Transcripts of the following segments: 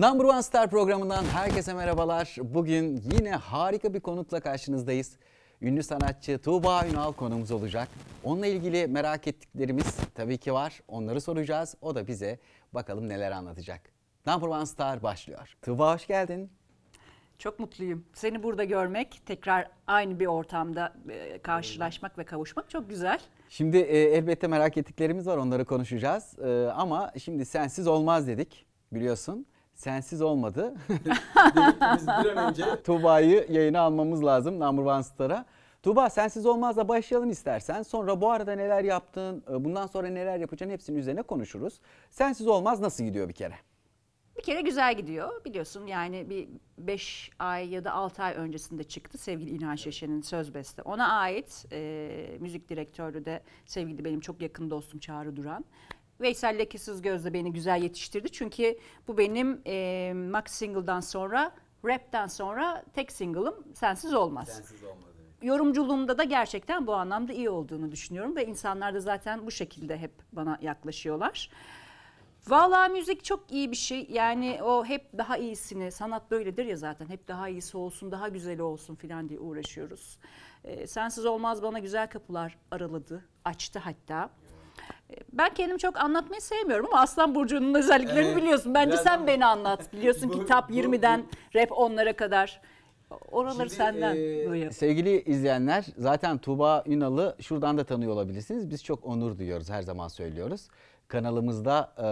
Number One Star programından herkese merhabalar. Bugün yine harika bir konukla karşınızdayız. Ünlü sanatçı Tuğba Ünal konuğumuz olacak. Onunla ilgili merak ettiklerimiz tabii ki var. Onları soracağız. O da bize bakalım neler anlatacak. Number One Star başlıyor. Tuğba hoş geldin. Çok mutluyum. Seni burada görmek, tekrar aynı bir ortamda e, karşılaşmak ve kavuşmak çok güzel. Şimdi e, elbette merak ettiklerimiz var, onları konuşacağız. E, ama şimdi sensiz olmaz dedik biliyorsun sensiz olmadı. Biz bir an önce Tuba'yı yayına almamız lazım Namur Van Star'a. Tuba sensiz olmazla başlayalım istersen. Sonra bu arada neler yaptın, e, bundan sonra neler yapacağın hepsinin üzerine konuşuruz. Sensiz olmaz nasıl gidiyor bir kere? Bir kere güzel gidiyor. Biliyorsun yani bir 5 ay ya da 6 ay öncesinde çıktı sevgili İlhan Şeşen'in söz beste. Ona ait e, müzik direktörü de sevgili benim çok yakın dostum Çağrı Duran. Veysel Lekesiz gözle beni güzel yetiştirdi. Çünkü bu benim e, Max Single'dan sonra, rap'ten sonra tek single'ım Sensiz Olmaz. Sensiz olmadı. Yorumculuğumda da gerçekten bu anlamda iyi olduğunu düşünüyorum ve insanlar da zaten bu şekilde hep bana yaklaşıyorlar. Valla müzik çok iyi bir şey. Yani o hep daha iyisini, sanat böyledir ya zaten. Hep daha iyisi olsun, daha güzeli olsun filan diye uğraşıyoruz. E, sensiz olmaz bana güzel kapılar araladı, açtı hatta ben kendimi çok anlatmayı sevmiyorum ama Aslan Burcu'nun özelliklerini ee, biliyorsun. Bence sen beni anlat. Biliyorsun bu, kitap 20'den bu, rap 10'lara kadar. Oraları Şimdi, senden e, Sevgili izleyenler zaten Tuğba Ünal'ı şuradan da tanıyor olabilirsiniz. Biz çok onur duyuyoruz her zaman söylüyoruz. Kanalımızda e,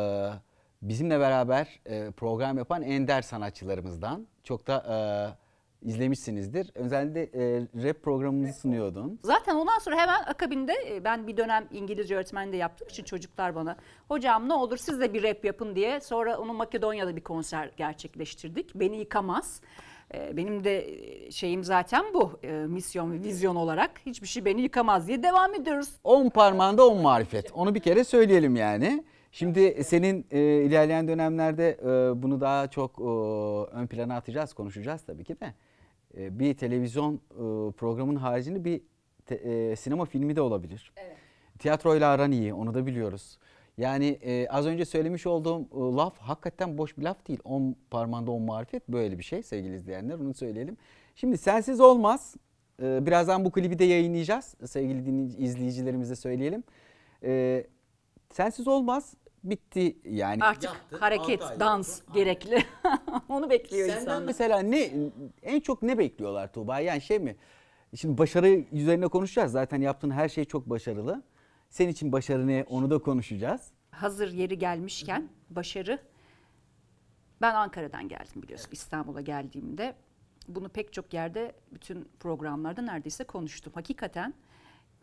bizimle beraber e, program yapan ender sanatçılarımızdan çok da... E, izlemişsinizdir. Özellikle e, rap programımızı sunuyordun. Zaten ondan sonra hemen akabinde e, ben bir dönem İngilizce öğretmeni de yaptığım için çocuklar bana hocam ne olur siz de bir rap yapın diye sonra onu Makedonya'da bir konser gerçekleştirdik. Beni yıkamaz. E, benim de e, şeyim zaten bu e, misyon ve vizyon olarak hiçbir şey beni yıkamaz diye devam ediyoruz. On parmağında on marifet. Onu bir kere söyleyelim yani. Şimdi senin e, ilerleyen dönemlerde e, bunu daha çok e, ön plana atacağız, konuşacağız tabii ki de. Ee, bir televizyon e, programının haricinde bir e, sinema filmi de olabilir. Evet. Tiyatroyla aran iyi onu da biliyoruz. Yani e, az önce söylemiş olduğum e, laf hakikaten boş bir laf değil. On parmanda on marifet böyle bir şey sevgili izleyenler onu söyleyelim. Şimdi sensiz olmaz. E, birazdan bu klibi de yayınlayacağız sevgili izleyicilerimize söyleyelim. E, sensiz olmaz bitti yani. Artık Yaptın, hareket, ayda, dans yaptın, gerekli. Onu bekliyor Senden insanlar. Mesela ne en çok ne bekliyorlar Tuğba? Yani şey mi? Şimdi başarı üzerine konuşacağız. Zaten yaptığın her şey çok başarılı. Senin için başarı ne onu da konuşacağız. Hazır yeri gelmişken başarı. Ben Ankara'dan geldim biliyorsun. İstanbul'a geldiğimde bunu pek çok yerde bütün programlarda neredeyse konuştum. Hakikaten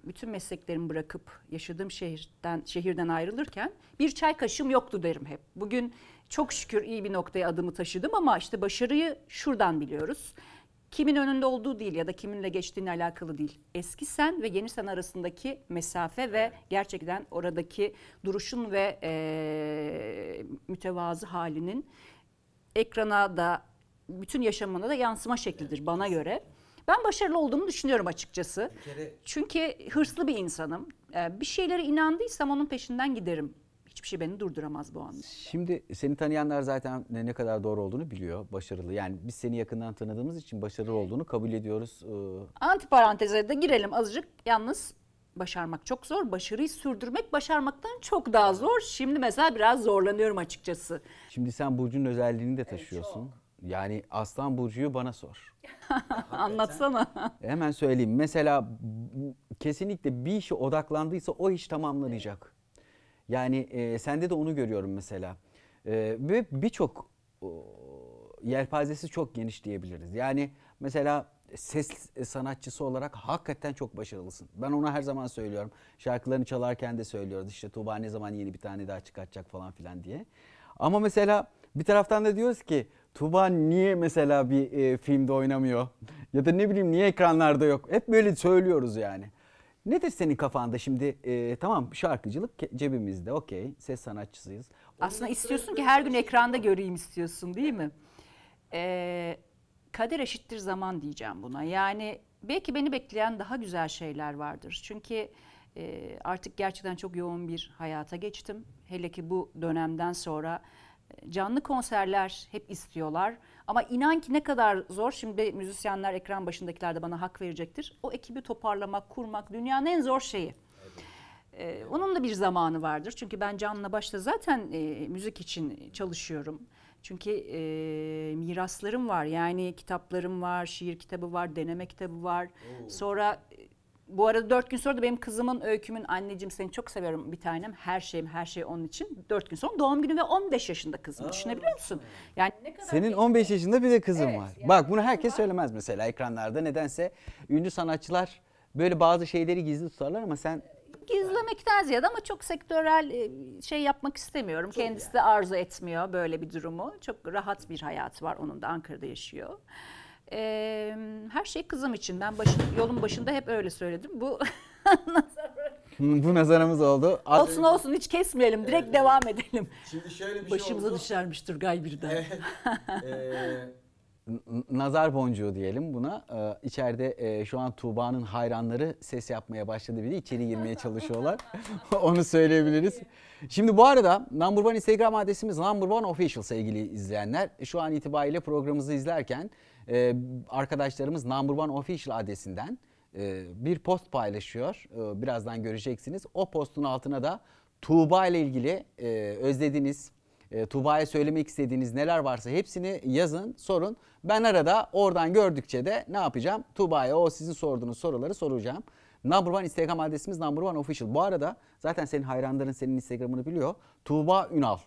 bütün mesleklerimi bırakıp yaşadığım şehirden şehirden ayrılırken bir çay kaşım yoktu derim hep. Bugün çok şükür iyi bir noktaya adımı taşıdım ama işte başarıyı şuradan biliyoruz. Kimin önünde olduğu değil ya da kiminle geçtiğine alakalı değil. Eski sen ve yeni sen arasındaki mesafe ve gerçekten oradaki duruşun ve e, mütevazı halinin ekrana da bütün yaşamına da yansıma şeklidir bana göre. Ben başarılı olduğumu düşünüyorum açıkçası. Kere... Çünkü hırslı bir insanım. Ee, bir şeylere inandıysam onun peşinden giderim. Hiçbir şey beni durduramaz bu anlamda. Şimdi seni tanıyanlar zaten ne, ne kadar doğru olduğunu biliyor. Başarılı. Yani biz seni yakından tanıdığımız için başarılı olduğunu kabul ediyoruz. E. Antiparanteze de girelim azıcık. Yalnız başarmak çok zor. Başarıyı sürdürmek başarmaktan çok daha zor. Şimdi mesela biraz zorlanıyorum açıkçası. Şimdi sen Burcu'nun özelliğini de taşıyorsun. Evet, çok. Yani Aslan Burcu'yu bana sor. Anlatsana. Hemen söyleyeyim. Mesela kesinlikle bir işe odaklandıysa o iş tamamlanacak. Yani e, sende de onu görüyorum mesela. E, ve birçok yelpazesi çok geniş diyebiliriz. Yani mesela ses sanatçısı olarak hakikaten çok başarılısın. Ben ona her zaman söylüyorum. Şarkılarını çalarken de söylüyoruz. İşte Tuğba ne zaman yeni bir tane daha çıkartacak falan filan diye. Ama mesela bir taraftan da diyoruz ki Tuba niye mesela bir e, filmde oynamıyor? ya da ne bileyim niye ekranlarda yok? Hep böyle söylüyoruz yani. Nedir senin kafanda şimdi? E, tamam şarkıcılık cebimizde okey ses sanatçısıyız. Aslında istiyorsun ki her gün ekranda göreyim istiyorsun değil mi? Ee, kader eşittir zaman diyeceğim buna. Yani belki beni bekleyen daha güzel şeyler vardır. Çünkü e, artık gerçekten çok yoğun bir hayata geçtim. Hele ki bu dönemden sonra canlı konserler hep istiyorlar. Ama inan ki ne kadar zor. Şimdi müzisyenler ekran başındakiler de bana hak verecektir. O ekibi toparlamak, kurmak dünyanın en zor şeyi. Ee, onun da bir zamanı vardır. Çünkü ben canla başta zaten e, müzik için çalışıyorum. Çünkü e, miraslarım var. Yani kitaplarım var, şiir kitabı var, deneme kitabı var. Oo. Sonra e, bu arada dört gün sonra da benim kızımın öykümün anneciğim seni çok seviyorum bir tanem her şeyim her şey onun için. Dört gün sonra doğum günü ve 15 yaşında kızım Aa. düşünebiliyor musun? Yani ne kadar Senin 15 yaşında bir de kızım Evet, var. yani Bak bunu herkes söylemez mesela ekranlarda nedense ünlü sanatçılar böyle bazı şeyleri gizli tutarlar ama sen gizlemekten ziyade ama çok sektörel e, şey yapmak istemiyorum. Kendisi de arzu etmiyor böyle bir durumu. Çok rahat bir hayatı var. Onun da Ankara'da yaşıyor e, her şey kızım için. Ben başın, yolun başında hep öyle söyledim. Bu Bu nazarımız oldu. olsun olsun hiç kesmeyelim. Direkt Evet. devam edelim. Şimdi şöyle bir şey Başımıza şey oldu. düşermiş Turgay birden. Ee, nazar boncuğu diyelim buna. Ee, içeride e, şu an Tuğba'nın hayranları ses yapmaya başladı bile içeri girmeye çalışıyorlar. Onu söyleyebiliriz. Şimdi bu arada Number One Instagram adresimiz Number One Official sevgili izleyenler. Şu an itibariyle programımızı izlerken e, arkadaşlarımız Number One Official adresinden e, bir post paylaşıyor. E, birazdan göreceksiniz. O postun altına da Tuğba ile ilgili e, özlediğiniz, e, Tuğba'ya söylemek istediğiniz neler varsa hepsini yazın, sorun. Ben arada oradan gördükçe de ne yapacağım? Tuğba'ya o sizin sorduğunuz soruları soracağım. Number One Instagram adresimiz Number One Official. Bu arada zaten senin hayranların senin Instagram'ını biliyor. Tuğba Ünal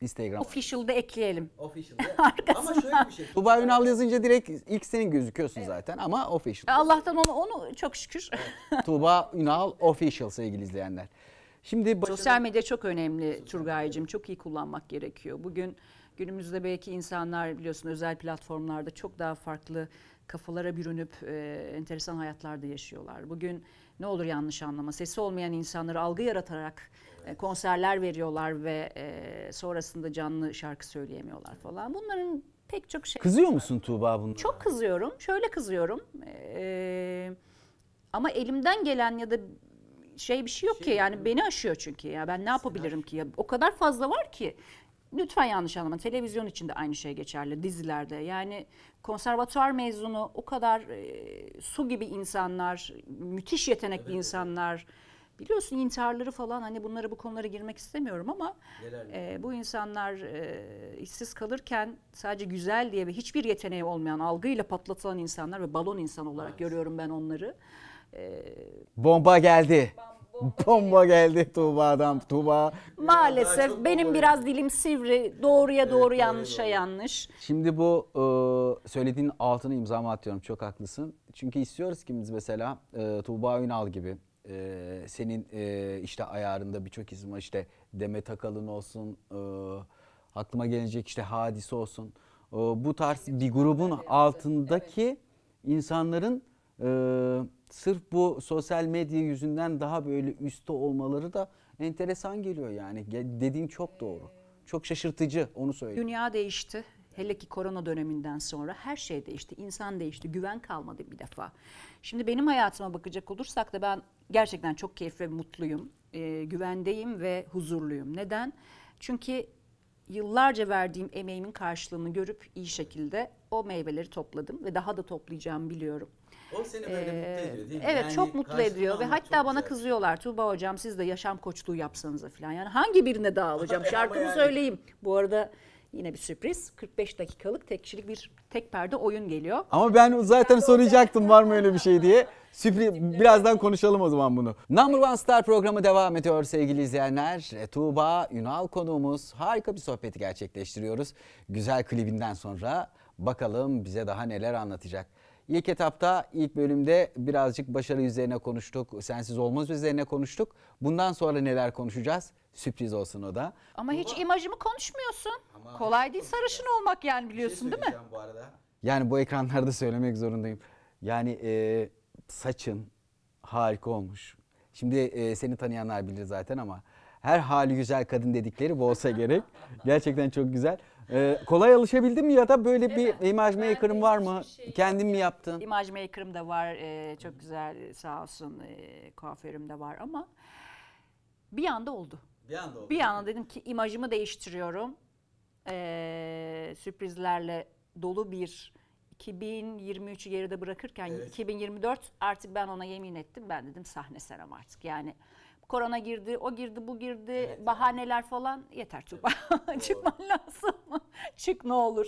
Instagram. Official'ı ekleyelim. Official'da. Arkasına. Ama şöyle bir şey. Tuba Ünal yazınca direkt ilk senin gözüküyorsun evet. zaten ama official. Allah'tan onu, onu çok şükür. Evet. Tuba Ünal official sevgili izleyenler. Şimdi başına... sosyal medya çok önemli Turgay'cığım. Çok iyi kullanmak gerekiyor. Bugün günümüzde belki insanlar biliyorsun özel platformlarda çok daha farklı kafalara bürünüp e, enteresan hayatlarda yaşıyorlar. Bugün ne olur yanlış anlama sesi olmayan insanları algı yaratarak e, konserler veriyorlar ve e, sonrasında canlı şarkı söyleyemiyorlar falan. Bunların pek çok şey. Kızıyor musun Tuğba bunu? Çok kızıyorum. Şöyle kızıyorum. E, ama elimden gelen ya da şey bir şey yok şey ki yani mi? beni aşıyor çünkü ya ben ne yapabilirim Senar. ki ya o kadar fazla var ki Lütfen yanlış anlama. Televizyon için de aynı şey geçerli dizilerde. Yani konservatuar mezunu o kadar e, su gibi insanlar, müthiş yetenekli evet, insanlar. Biliyorsun intiharları falan hani bunları bu konulara girmek istemiyorum ama e, bu insanlar e, işsiz kalırken sadece güzel diye ve hiçbir yeteneği olmayan algıyla patlatılan insanlar ve balon insan olarak evet. görüyorum ben onları. E, Bomba geldi. Bomba. Bomba geldi Tuğba'dan. Tuğba. Maalesef benim biraz dilim sivri. Doğruya doğru evet, yanlışa doğru. yanlış. Şimdi bu e, söylediğin altını imzama atıyorum. Çok haklısın. Çünkü istiyoruz ki biz mesela e, Tuğba Ünal gibi e, senin e, işte ayarında birçok isim var. İşte Demet Akalın olsun. E, aklıma gelecek işte Hadise olsun. E, bu tarz bir şey, grubun altındaki evet. insanların e, sırf bu sosyal medya yüzünden daha böyle üstte olmaları da enteresan geliyor yani. Dediğin çok doğru. Çok şaşırtıcı onu söyleyeyim. Dünya değişti. Hele ki korona döneminden sonra her şey değişti. İnsan değişti. Güven kalmadı bir defa. Şimdi benim hayatıma bakacak olursak da ben gerçekten çok keyif ve mutluyum. E, güvendeyim ve huzurluyum. Neden? Çünkü yıllarca verdiğim emeğimin karşılığını görüp iyi şekilde o meyveleri topladım ve daha da toplayacağımı biliyorum. O seni böyle ee, mutlu ediyor değil mi? Evet yani çok mutlu ediyor ve hatta bana güzel. kızıyorlar. Tuğba hocam siz de yaşam koçluğu yapsanız falan. Yani hangi birine dağılacağım? Şarkımı yani. söyleyeyim. Bu arada yine bir sürpriz. 45 dakikalık tek kişilik bir tek perde oyun geliyor. Ama ben zaten ben soracaktım var mı öyle bir şey diye. Sürpriz birazdan konuşalım o zaman bunu. Number One Star programı devam ediyor sevgili izleyenler. E, Tuğba Ünal konuğumuz. Harika bir sohbeti gerçekleştiriyoruz. Güzel klibinden sonra bakalım bize daha neler anlatacak. İlk etapta ilk bölümde birazcık başarı üzerine konuştuk. Sensiz olmaz üzerine konuştuk. Bundan sonra neler konuşacağız? Sürpriz olsun o da. Ama hiç imajımı konuşmuyorsun. Ama Kolay değil sarışın olmak yani şey biliyorsun şey değil mi? bu arada. Yani bu ekranlarda söylemek zorundayım. Yani e, saçın harika olmuş. Şimdi e, seni tanıyanlar bilir zaten ama her hali güzel kadın dedikleri bu olsa gerek. Gerçekten çok güzel. Ee, kolay alışabildin mi ya da böyle bir imaj maker'ın var mı? şey Kendin mi yaptın? İmaj maker'ım da var. e, çok güzel sağ olsun e, kuaförüm de var ama bir anda oldu. Bir anda oldu. Bir anda dedim ki imajımı değiştiriyorum. Ee, sürprizlerle dolu bir 2023'ü geride bırakırken Evet. 2024 artık ben ona yemin ettim. Ben dedim sahne senem artık. Yani korona girdi, o girdi, bu girdi, evet. bahaneler falan yeter Tuba. Evet. Çıkman lazım. Çık ne olur.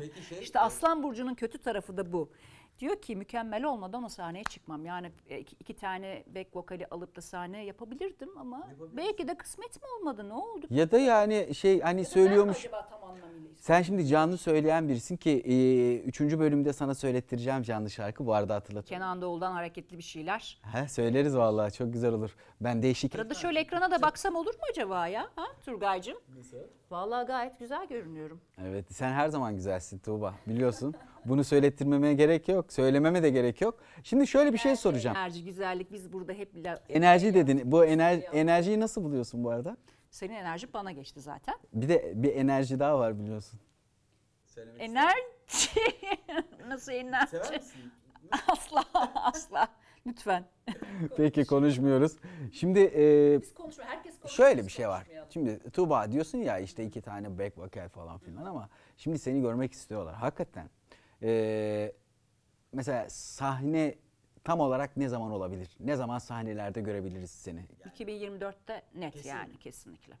Peki şey, işte Aslan Burcu'nun kötü tarafı da bu diyor ki mükemmel olmadan o sahneye çıkmam. Yani e, iki, iki tane back vokali alıp da sahne yapabilirdim ama belki de kısmet mi olmadı ne oldu? Ya da yani şey hani ya söylüyormuş. Sen şimdi canlı söyleyen birisin ki e, üçüncü bölümde sana söylettireceğim canlı şarkı bu arada hatırlatayım. Kenan Doğulu'dan hareketli bir şeyler. He, söyleriz vallahi çok güzel olur. Ben değişik. Arada şöyle ekrana da baksam olur mu acaba ya? Ha Turgay'cım? Nasıl? Vallahi gayet güzel görünüyorum. Evet sen her zaman güzelsin Tuğba biliyorsun. Bunu söylettirmemeye gerek yok. Söylememe de gerek yok. Şimdi şöyle bir şey soracağım. Enerji, güzellik biz burada hep... la- Enerji dedin. Bu ener- enerjiyi nasıl buluyorsun bu arada? Senin enerji bana geçti zaten. Bir de bir enerji daha var biliyorsun. Enerji. Nasıl enerji? Asla asla. Lütfen. Peki konuşmuyoruz. Şimdi e, Biz konuşma, herkes konuşuyor. şöyle bir şey var. Şimdi Tuğba diyorsun ya işte iki tane back vokal falan filan ama şimdi seni görmek istiyorlar. Hakikaten ee, mesela sahne tam olarak ne zaman olabilir? Ne zaman sahnelerde görebiliriz seni? 2024'te net Kesinlikle. yani kesinlikle.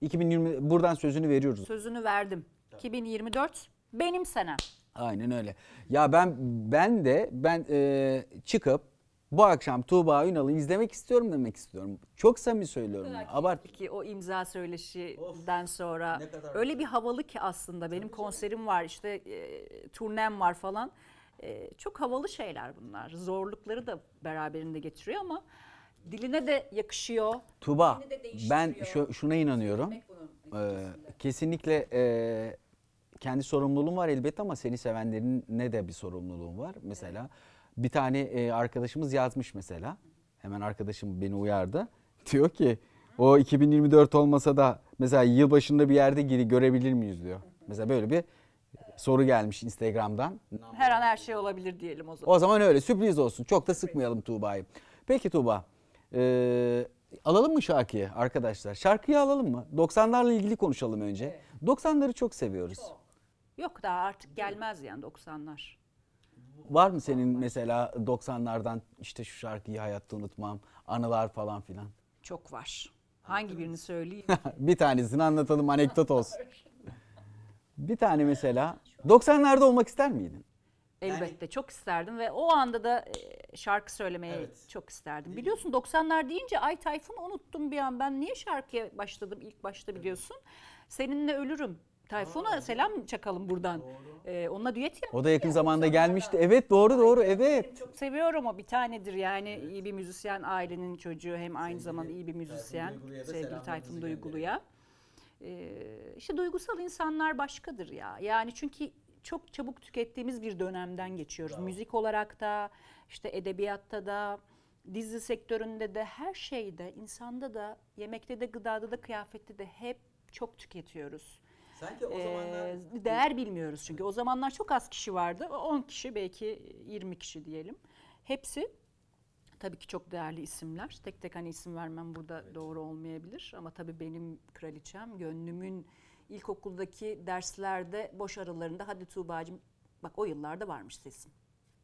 2020 buradan sözünü veriyoruz. Sözünü verdim. Tabii. 2024 benim sene. Aynen öyle. Ya ben ben de ben e, çıkıp bu akşam Tuğba Ünal'ı izlemek istiyorum demek istiyorum. Çok samimi söylüyorum. Ya, abart. Ki o imza söyleşi'den of, sonra öyle bir havalı ki aslında benim Tabii konserim canım. var işte e, turnem var falan. E, çok havalı şeyler bunlar. Zorlukları da beraberinde getiriyor ama diline de yakışıyor. Tuba de ben şu, şuna inanıyorum. Ee, kesinlikle e, kendi sorumluluğum var elbette ama seni sevenlerin ne de bir sorumluluğum var. Mesela evet bir tane e, arkadaşımız yazmış mesela. Hemen arkadaşım beni uyardı. Diyor ki o 2024 olmasa da mesela yıl başında bir yerde giri görebilir miyiz diyor. Mesela böyle bir soru gelmiş Instagram'dan. Her an her şey olabilir diyelim o zaman. O zaman öyle sürpriz olsun. Çok da sıkmayalım Tuğba'yı. Peki Tuğba. E, alalım mı şarkıyı arkadaşlar? Şarkıyı alalım mı? 90'larla ilgili konuşalım önce. Evet. 90'ları çok seviyoruz. Çok. Yok daha artık gelmez yani 90'lar var mı senin mesela 90'lardan işte şu şarkıyı hayatta unutmam, anılar falan filan? Çok var. Hangi birini söyleyeyim? bir tanesini anlatalım anekdot olsun. bir tane mesela 90'larda olmak ister miydin? Elbette yani, çok isterdim ve o anda da e, şarkı söylemeyi evet. çok isterdim. Değil Biliyorsun 90'lar deyince Ay Tayfun unuttum bir an. Ben niye şarkıya başladım ilk başta biliyorsun. Seninle ölürüm Tayfun'a selam çakalım buradan. Ee, onunla düet yaptık. O da yakın ya, zamanda sonra. gelmişti. Evet doğru doğru evet. Çok seviyorum o bir tanedir yani Evet. iyi bir müzisyen ailenin çocuğu hem aynı Sevgili zamanda iyi bir müzisyen Duygulu'ya da sevgili selamlarımızı Tayfun Duygulu'ya. Ee, işte duygusal insanlar başkadır ya. Yani çünkü çok çabuk tükettiğimiz bir dönemden geçiyoruz. Bravo. Müzik olarak da işte edebiyatta da dizi sektöründe de her şeyde insanda da yemekte de gıdada da kıyafette de hep çok tüketiyoruz. Sanki o ee, zamanlar... E, değer bilmiyoruz çünkü. O zamanlar çok az kişi vardı. 10 kişi belki 20 kişi diyelim. Hepsi tabii ki çok değerli isimler. Tek tek hani isim vermem burada evet. doğru olmayabilir. Ama tabii benim kraliçem, gönlümün ilkokuldaki derslerde boş aralarında hadi Tuğba'cığım bak o yıllarda varmış sesim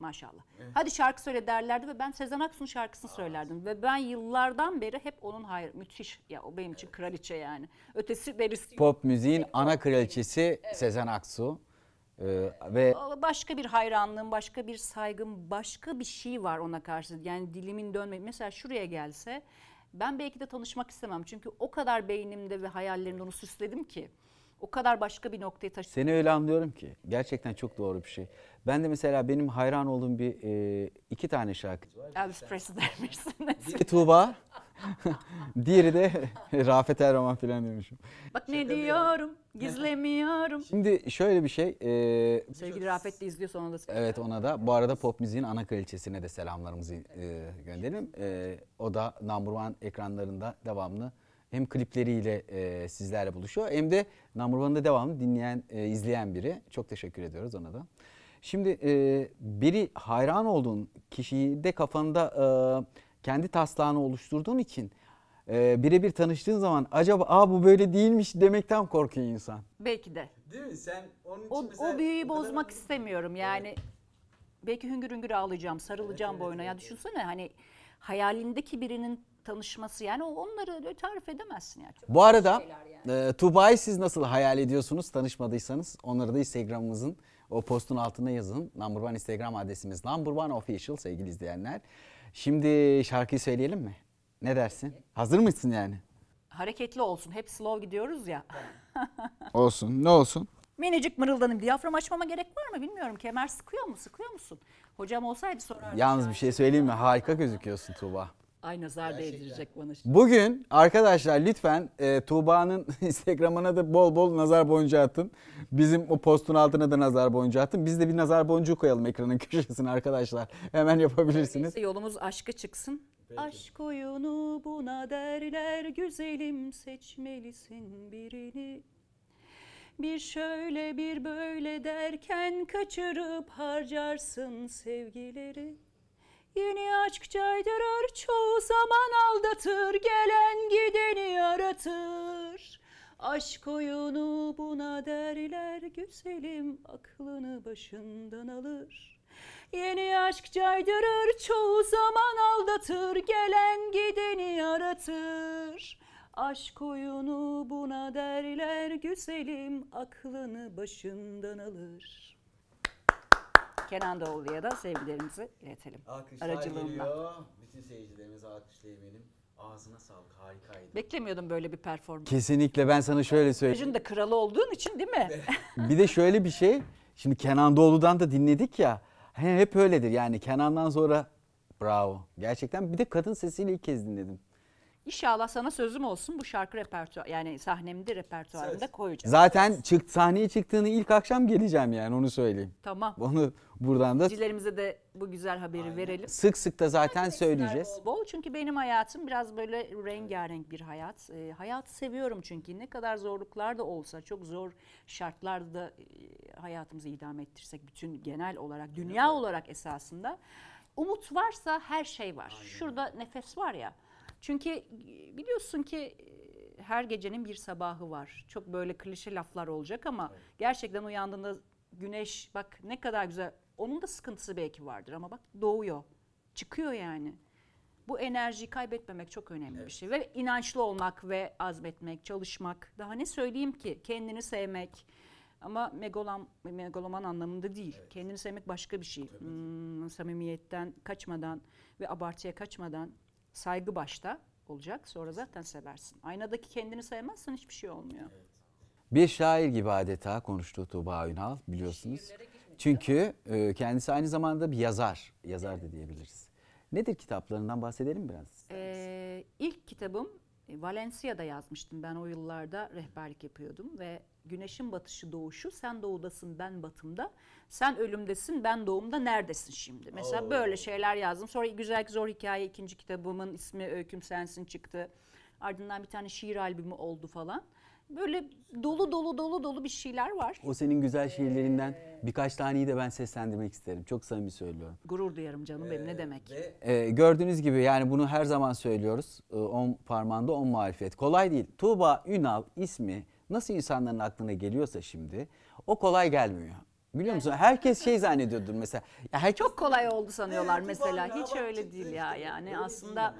maşallah. Evet. Hadi şarkı söyle derlerdi ve ben Sezen Aksu'nun şarkısını Aa. söylerdim. Ve ben yıllardan beri hep onun hayır müthiş ya o benim için evet. kraliçe yani. Ötesi derisi Pop müziğin yok. ana kraliçesi evet. Sezen Aksu. Ee, ve başka bir hayranlığım, başka bir saygım, başka bir şey var ona karşı. Yani dilimin dönme. Mesela şuraya gelse ben belki de tanışmak istemem. Çünkü o kadar beynimde ve hayallerimde onu süsledim ki o kadar başka bir noktaya taşıyor. Seni öyle anlıyorum ki gerçekten çok doğru bir şey. Ben de mesela benim hayran olduğum bir e, iki tane şarkı. Elvis Presley demişsiniz. Biri Tuğba, diğeri de Rafet Erroman falan demişim. Bak ne diyorum, gizlemiyorum. Şimdi şöyle bir şey. E, Sevgili Rafet de izliyor sonra da. Evet ona da. Bu arada pop müziğin ana kraliçesine de selamlarımızı e, gönderelim. E, o da number one ekranlarında devamlı hem klipleriyle e, sizlerle buluşuyor hem de Number One'da devamlı dinleyen, e, izleyen biri. Çok teşekkür ediyoruz ona da. Şimdi e, biri hayran olduğun kişiyi de kafanda e, kendi taslağını oluşturduğun için e, birebir tanıştığın zaman acaba Aa, bu böyle değilmiş demekten korkuyor insan. Belki de. Değil mi? Sen onun için O, mesela o büyüyü bozmak istemiyorum yani. Belki hüngür hüngür ağlayacağım, sarılacağım boyuna. ya düşünsene hani hayalindeki birinin tanışması yani onları tarif edemezsin yani. Çok Bu arada yani. e, Tuba'yı siz nasıl hayal ediyorsunuz tanışmadıysanız onları da Instagram'ımızın o postun altına yazın. Number One Instagram adresimiz Number One Official sevgili izleyenler. Şimdi şarkıyı söyleyelim mi? Ne dersin? Hazır mısın yani? Hareketli olsun. Hep slow gidiyoruz ya. olsun. Ne olsun? Minicik mırıldanım. Diyafram açmama gerek var mı bilmiyorum. Kemer sıkıyor mu? Sıkıyor musun? Hocam olsaydı sorardım. Yalnız bir şey söyleyeyim mi? Harika gözüküyorsun Tuğba. Ay nazar Gerçekten. değdirecek bana. Şimdi. Bugün arkadaşlar lütfen e, Tuğba'nın Instagram'ına da bol bol nazar boncuğu atın. Bizim o postun altına da nazar boncuğu atın. Biz de bir nazar boncuğu koyalım ekranın köşesine arkadaşlar. Hemen yapabilirsiniz. Öyleyse yolumuz aşka çıksın. Peki. Aşk oyunu buna derler güzelim seçmelisin birini. Bir şöyle bir böyle derken kaçırıp harcarsın sevgileri. Yeni aşk caydırır çoğu zaman aldatır Gelen gideni yaratır. Aşk oyunu buna derler güzelim aklını başından alır. Yeni aşk caydırır çoğu zaman aldatır gelen gideni yaratır. Aşk oyunu buna derler güzelim aklını başından alır. Kenan Doğulu'ya da sevgilerimizi iletelim. Alkışlar Aracılığımla. geliyor. Bütün seyircilerimize alkışlayabilirim. Ağzına sağlık harikaydı. Beklemiyordum böyle bir performans. Kesinlikle ben sana şöyle söyleyeyim. Gücün de kralı olduğun için değil mi? bir de şöyle bir şey. Şimdi Kenan Doğulu'dan da dinledik ya. He, hep öyledir yani Kenan'dan sonra bravo. Gerçekten bir de kadın sesiyle ilk kez dinledim. İnşallah sana sözüm olsun bu şarkı repertuar yani sahnemde repertuarımda koyacağım. Zaten çık sahneye çıktığını ilk akşam geleceğim yani onu söyleyeyim. Tamam. Onu buradan da izleyicilerimize de bu güzel haberi Aynen. verelim. Sık sık da zaten söyleyeceğiz. Bol, bol çünkü benim hayatım biraz böyle rengarenk bir hayat. E, hayatı seviyorum çünkü ne kadar zorluklar da olsa çok zor şartlarda e, hayatımızı idam ettirsek bütün genel olarak dünya olarak esasında umut varsa her şey var. Aynen. Şurada nefes var ya. Çünkü e, biliyorsun ki e, her gecenin bir sabahı var. Çok böyle klişe laflar olacak ama evet. gerçekten uyandığında güneş bak ne kadar güzel. Onun da sıkıntısı belki vardır ama bak doğuyor. Çıkıyor yani. Bu enerjiyi kaybetmemek çok önemli evet. bir şey ve inançlı olmak ve azmetmek, çalışmak. Daha ne söyleyeyim ki? Kendini sevmek. Ama megolam, megaloman anlamında değil. Evet. Kendini sevmek başka bir şey. Hmm, samimiyetten kaçmadan ve abartıya kaçmadan Saygı başta olacak. Sonra zaten seversin. Aynadaki kendini sevmezsen hiçbir şey olmuyor. Bir şair gibi adeta konuştu Tuğba Ünal biliyorsunuz. Çünkü e, kendisi aynı zamanda bir yazar. Yazar da diyebiliriz. Nedir kitaplarından bahsedelim biraz. Ee, ilk kitabım e, Valencia'da yazmıştım. Ben o yıllarda rehberlik yapıyordum ve güneşin batışı doğuşu sen doğudasın ben batımda sen ölümdesin ben doğumda neredesin şimdi mesela Oo. böyle şeyler yazdım sonra güzel zor hikaye ikinci kitabımın ismi öyküm e, sensin çıktı ardından bir tane şiir albümü oldu falan böyle dolu dolu dolu dolu bir şeyler var. O senin güzel ee, şiirlerinden ee, birkaç taneyi de ben seslendirmek isterim. Çok samimi söylüyorum. Gurur duyarım canım ee, benim ne ee, demek. Ve... Ee, gördüğünüz gibi yani bunu her zaman söylüyoruz. 10 ee, parmağında 10 marifet. Kolay değil. Tuğba Ünal ismi nasıl insanların aklına geliyorsa şimdi o kolay gelmiyor. Biliyor yani. musun? Herkes şey zannediyordur mesela. Ya herkes... Çok kolay oldu sanıyorlar evet, mesela. Hiç öyle değil ya yani. aslında yani.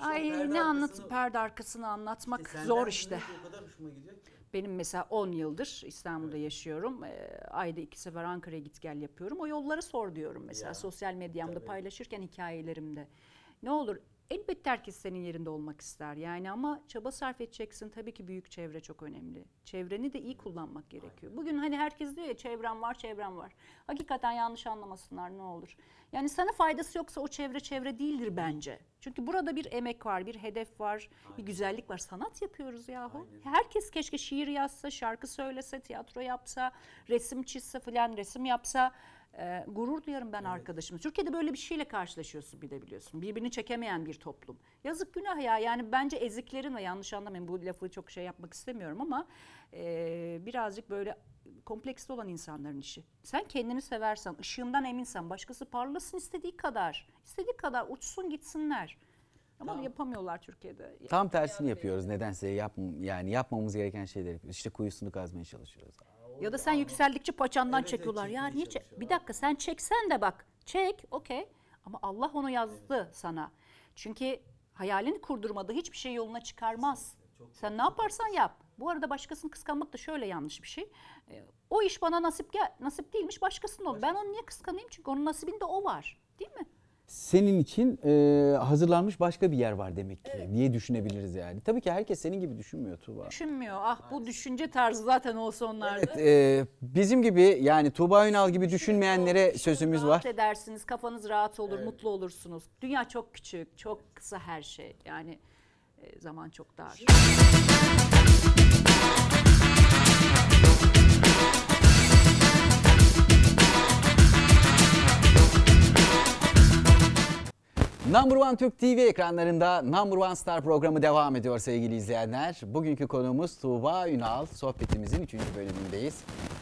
Ay ne anlat perde arkasını anlatmak işte zor işte. Benim mesela 10 yıldır İstanbul'da evet. yaşıyorum. E, ayda iki sefer Ankara'ya git gel yapıyorum. O yollara sor diyorum mesela ya, sosyal medyamda tabii. paylaşırken hikayelerimde. Ne olur elbette herkes senin yerinde olmak ister. Yani ama çaba sarf edeceksin. Tabii ki büyük çevre çok önemli. Çevreni de iyi kullanmak gerekiyor. Bugün hani herkes diyor ya çevrem var, çevrem var. Hakikaten yanlış anlamasınlar ne olur. Yani sana faydası yoksa o çevre çevre değildir bence. Çünkü burada bir emek var, bir hedef var, Aynen. bir güzellik var. Sanat yapıyoruz yahu. Aynen. Herkes keşke şiir yazsa, şarkı söylese, tiyatro yapsa, resim çizse filan, resim yapsa. E, gurur duyarım ben evet. arkadaşımız. Türkiye'de böyle bir şeyle karşılaşıyorsun bir de biliyorsun. Birbirini çekemeyen bir toplum. Yazık günah ya. Yani bence eziklerin ve yanlış anlamayın bu lafı çok şey yapmak istemiyorum ama e, birazcık böyle kompleksli olan insanların işi. Sen kendini seversen, ışığından eminsen, başkası parlasın istediği kadar. istediği kadar uçsun gitsinler. Ama tamam. yapamıyorlar Türkiye'de. Tam tersini yapıyoruz. Nedense yap yani yapmamız gereken şeyleri yapıyoruz. İşte kuyusunu kazmaya çalışıyoruz ya da sen yükseldikçe paçandan evet, çekiyorlar. ya niye çek? Bir dakika sen çeksen de bak. Çek okey. Ama Allah onu yazdı evet. sana. Çünkü hayalini kurdurmadığı hiçbir şey yoluna çıkarmaz. Çok sen ne yaparsan yap. Bu arada başkasını kıskanmak da şöyle yanlış bir şey. Ee, o iş bana nasip gel nasip değilmiş başkasının ol. Ben onu niye kıskanayım? Çünkü onun nasibinde o var. Değil mi? senin için e, hazırlanmış başka bir yer var demek ki evet. diye düşünebiliriz yani. Tabii ki herkes senin gibi düşünmüyor Tuğba. Düşünmüyor. Ah bu düşünce tarzı zaten olsa onlarda. Evet, e, bizim gibi yani Tuğba Ünal gibi düşünmeyenlere sözümüz rahat var. Rahat edersiniz, kafanız rahat olur, evet. mutlu olursunuz. Dünya çok küçük, çok kısa her şey. Yani e, zaman çok dar. Number One Türk TV ekranlarında Number One Star programı devam ediyor sevgili izleyenler. Bugünkü konuğumuz Tuğba Ünal. Sohbetimizin 3. bölümündeyiz.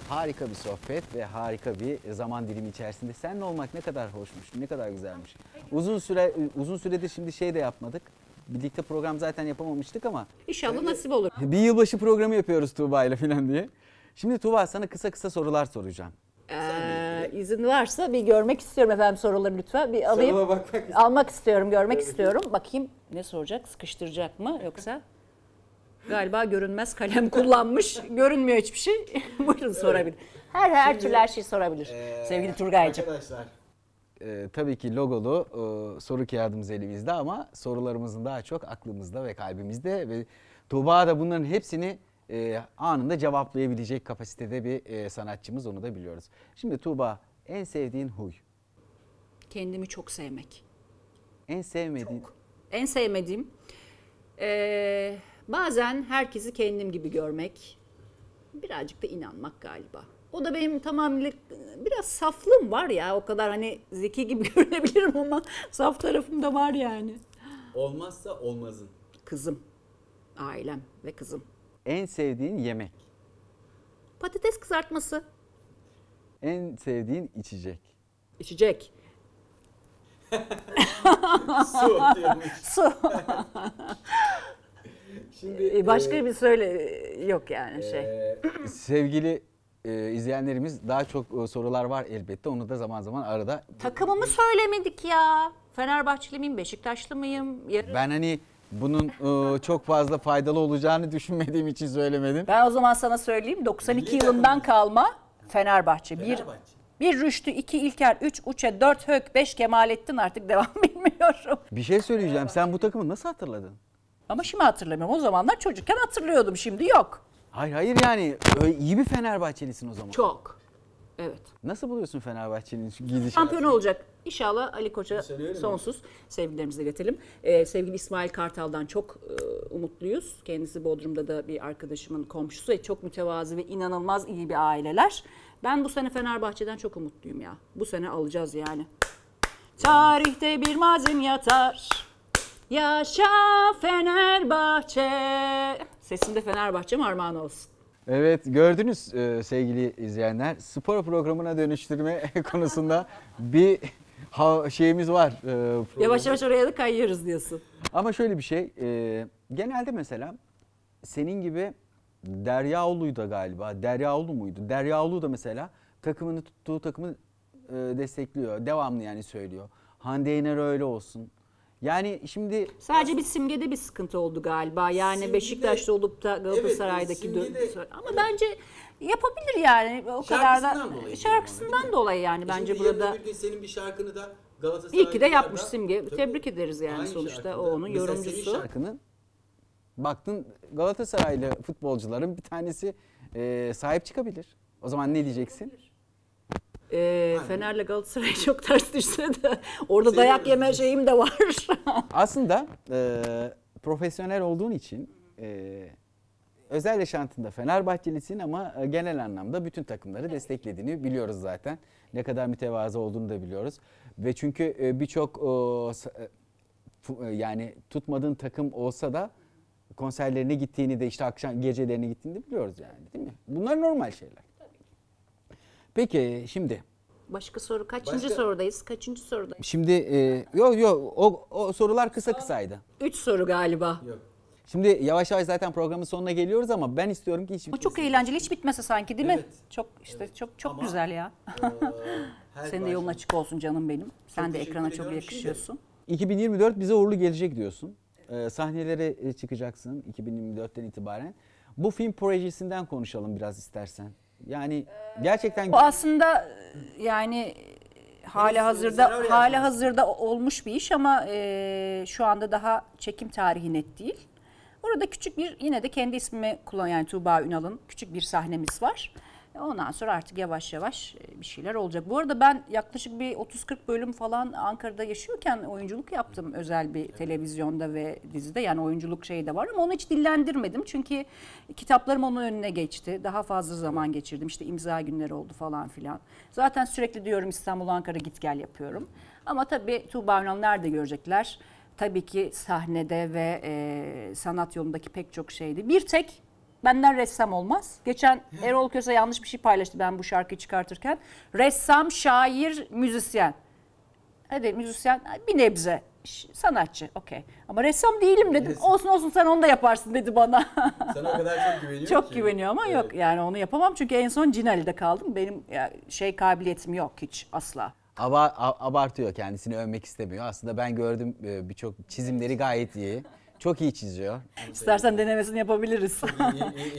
Harika bir sohbet ve harika bir zaman dilimi içerisinde. Seninle olmak ne kadar hoşmuş, ne kadar güzelmiş. Uzun süre uzun süredir şimdi şey de yapmadık. Birlikte program zaten yapamamıştık ama. İnşallah nasip olur. Bir yılbaşı programı yapıyoruz Tuğba ile falan diye. Şimdi Tuğba sana kısa kısa sorular soracağım. Ee, izin varsa bir görmek istiyorum efendim soruları lütfen. Bir alayım. Soruma bakmak istiyorum. Almak istiyorum, görmek Tabii. istiyorum. Bakayım ne soracak? Sıkıştıracak mı yoksa? Galiba görünmez kalem kullanmış. Görünmüyor hiçbir şey. Buyurun evet. sorabilir. Her her Şimdi, türlü her şey sorabilir. Ee, Sevgili Turgay'cığım. Arkadaşlar e, tabii ki logolu e, soru kağıdımız elimizde ama sorularımızın daha çok aklımızda ve kalbimizde ve Tuğba da bunların hepsini e, anında cevaplayabilecek kapasitede bir e, sanatçımız onu da biliyoruz. Şimdi Tuğba en sevdiğin huy? Kendimi çok sevmek. En sevmediğin? Çok. En sevmediğim e, bazen herkesi kendim gibi görmek birazcık da inanmak galiba. O da benim tamamıyla biraz saflığım var ya o kadar hani zeki gibi görünebilirim ama saf tarafım da var yani. Olmazsa olmazın. Kızım, ailem ve kızım. En sevdiğin yemek. Patates kızartması. En sevdiğin içecek. İçecek. Su Su. Şimdi e, başka e, bir söyle e, yok yani şey. E, sevgili e, izleyenlerimiz daha çok e, sorular var elbette. Onu da zaman zaman arada. Takımımı söylemedik ya. Fenerbahçeli miyim, Beşiktaşlı mıyım? Yarın... Ben hani bunun e, çok fazla faydalı olacağını düşünmediğim için söylemedim. Ben o zaman sana söyleyeyim 92 yılından kalma Fenerbahçe. Fenerbahçe. Bir, bir Rüştü, iki İlker, üç Uçe, dört Hök, beş Kemalettin artık devam bilmiyorum. Bir şey söyleyeceğim sen bu takımı nasıl hatırladın? Ama şimdi hatırlamıyorum. O zamanlar çocukken hatırlıyordum şimdi yok. Hayır hayır yani iyi bir Fenerbahçelisin o zaman. Çok. Evet. Nasıl buluyorsun Fenerbahçe'nin gidişatını? Şampiyon olacak. İnşallah Ali Koç'a sonsuz mi? sevgilerimizi iletelim. Ee, sevgili İsmail Kartal'dan çok e, umutluyuz. Kendisi Bodrum'da da bir arkadaşımın komşusu. ve çok mütevazi ve inanılmaz iyi bir aileler. Ben bu sene Fenerbahçe'den çok umutluyum ya. Bu sene alacağız yani. Tarihte bir mazim yatar. Yaşa Fenerbahçe. Sesimde Fenerbahçe armağan olsun. Evet gördünüz e, sevgili izleyenler spor programına dönüştürme konusunda bir ha- şeyimiz var. e, program. Yavaş yavaş oraya da kayıyoruz diyorsun. Ama şöyle bir şey e, genelde mesela senin gibi Deryaoğlu'yu da galiba Derya Deryaoğlu muydu? Deryaoğlu da mesela takımını tuttuğu takımı e, destekliyor devamlı yani söylüyor. Hande Yener öyle olsun. Yani şimdi sadece bir simgede bir sıkıntı oldu galiba. Yani simgede, Beşiktaş'ta olup da Galatasaray'daki evet, simgede, ama bence yapabilir yani o kadar da dolayı şarkısından yani, dolayı yani e bence burada. Bir senin bir şarkını da Galatasaray İyi ki de yapmış simge. Tabii, Tebrik ederiz yani sonuçta o onun yorumcusu. Senin şarkının baktın Galatasaraylı futbolcuların bir tanesi e, sahip çıkabilir. O zaman ne diyeceksin? Olabilir. E, Aynen. Fener'le Galatasaray çok ters düşse de orada Seviyorum. dayak yeme şeyim de var. Aslında e, profesyonel olduğun için e, özel yaşantında Fenerbahçelisin ama e, genel anlamda bütün takımları evet. desteklediğini biliyoruz zaten. Ne kadar mütevazı olduğunu da biliyoruz. Ve çünkü e, birçok e, yani tutmadığın takım olsa da konserlerine gittiğini de işte akşam gecelerine gittiğini de biliyoruz yani değil mi? Bunlar normal şeyler. Peki şimdi. Başka soru kaçıncı Başka- sorudayız? Kaçıncı sorudayız? Şimdi e, yok yok o, o sorular kısa kısaydı. Üç soru galiba. Şimdi yavaş yavaş zaten programın sonuna geliyoruz ama ben istiyorum ki hiç Ama çok eğlenceli hiç bitmese sanki değil mi? Çok işte çok çok Ama- güzel ya. E, Senin de yolun açık olsun canım benim. Sen de ekrana çok ediyorum. yakışıyorsun. 2024 bize uğurlu gelecek diyorsun. Ee, sahnelere e, çıkacaksın 2024'ten itibaren. Bu film projesinden konuşalım biraz istersen. Yani ee, gerçekten... Bu aslında e, yani hali hazırda hali hazırda olmuş bir iş ama e, şu anda daha çekim tarihi net değil. Orada küçük bir yine de kendi ismimi kullan yani Tuğba Ünal'ın küçük bir sahnemiz var. Ondan sonra artık yavaş yavaş e, bir şeyler olacak. Bu arada ben yaklaşık bir 30-40 bölüm falan Ankara'da yaşıyorken oyunculuk yaptım özel bir televizyonda ve dizide. Yani oyunculuk şeyi de var ama onu hiç dillendirmedim. Çünkü kitaplarım onun önüne geçti. Daha fazla zaman geçirdim. İşte imza günleri oldu falan filan. Zaten sürekli diyorum İstanbul Ankara git gel yapıyorum. Ama tabii Tuğba Ünal nerede görecekler? Tabii ki sahnede ve e, sanat yolundaki pek çok şeydi. Bir tek benden ressam olmaz. Geçen Erol Köse yanlış bir şey paylaştı ben bu şarkıyı çıkartırken. Ressam, şair, müzisyen. Hadi müzisyen bir nebze sanatçı okey. Ama ressam değilim dedim. Resim. Olsun olsun sen onu da yaparsın dedi bana. Sana o kadar çok güveniyor Çok ki. güveniyor ama evet. yok yani onu yapamam. Çünkü en son Cinali'de kaldım. Benim şey kabiliyetim yok hiç asla. abartıyor kendisini övmek istemiyor. Aslında ben gördüm e, birçok çizimleri gayet iyi. Çok iyi çiziyor. İstersen denemesini yapabiliriz.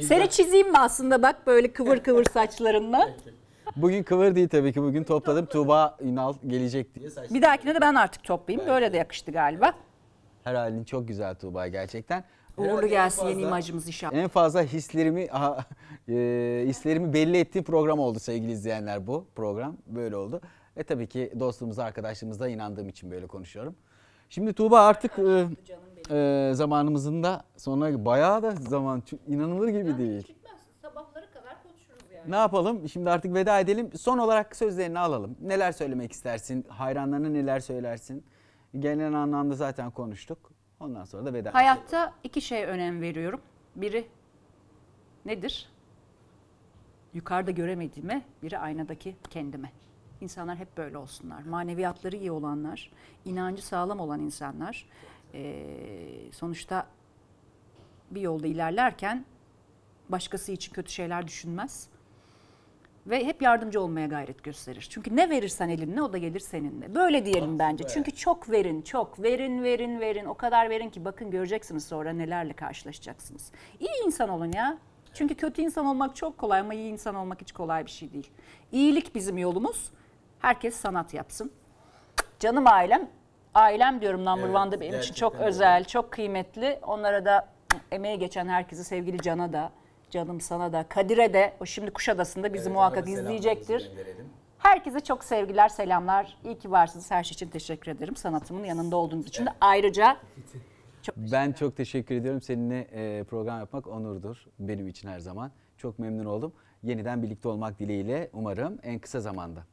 Seni çizeyim mi aslında bak böyle kıvır kıvır saçlarınla. Bugün kıvır değil tabii ki bugün topladım. Tuğba Ünal gelecek diye. Bir dahakine de ben artık toplayayım. Böyle de yakıştı galiba. Her halin çok güzel Tuğba gerçekten. Uğurlu gelsin fazla, yeni imajımız inşallah. En fazla hislerimi aha, e, hislerimi belli ettiğim program oldu sevgili izleyenler bu program. Böyle oldu. E tabii ki dostluğumuza, arkadaşlığımıza inandığım için böyle konuşuyorum. Şimdi Tuğba artık... E, e, zamanımızın da sonuna bayağı da zaman inanılır gibi yani değil. Gitmez. Sabahları kadar konuşuruz yani. Ne yapalım? Şimdi artık veda edelim. Son olarak sözlerini alalım. Neler söylemek istersin? Hayranlarına neler söylersin? Genel anlamda zaten konuştuk. Ondan sonra da veda. Hayatta iki şey önem veriyorum. Biri nedir? Yukarıda göremediğime, biri aynadaki kendime. İnsanlar hep böyle olsunlar. Maneviyatları iyi olanlar, inancı sağlam olan insanlar e, sonuçta bir yolda ilerlerken başkası için kötü şeyler düşünmez. Ve hep yardımcı olmaya gayret gösterir. Çünkü ne verirsen elinle o da gelir seninle. Böyle diyelim ah, bence. Be. Çünkü çok verin, çok verin, verin, verin. O kadar verin ki bakın göreceksiniz sonra nelerle karşılaşacaksınız. İyi insan olun ya. Çünkü kötü insan olmak çok kolay ama iyi insan olmak hiç kolay bir şey değil. İyilik bizim yolumuz. Herkes sanat yapsın. Canım ailem ailem diyorum number evet, one'da benim için çok özel, öyle. çok kıymetli. Onlara da emeğe geçen herkese sevgili Can'a da, canım sana da, Kadir'e de o şimdi Kuşadası'nda bizi evet, muhakkak izleyecektir. Herkese çok sevgiler, selamlar. İyi ki varsınız. Her şey için teşekkür ederim. Sanatımın yanında olduğunuz için de ayrıca çok Ben çok teşekkür ediyorum. Seninle e, program yapmak onurdur benim için her zaman. Çok memnun oldum. Yeniden birlikte olmak dileğiyle umarım en kısa zamanda.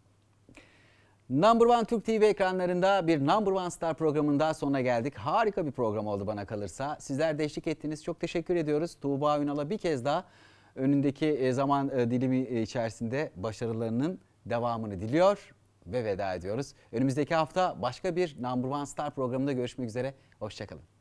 Number One Türk TV ekranlarında bir Number One Star programından sonuna geldik. Harika bir program oldu bana kalırsa. Sizler de eşlik ettiniz. Çok teşekkür ediyoruz. Tuğba Ünal'a bir kez daha önündeki e, zaman e, dilimi e, içerisinde başarılarının devamını diliyor ve veda ediyoruz. Önümüzdeki hafta başka bir Number One Star programında görüşmek üzere. Hoşçakalın.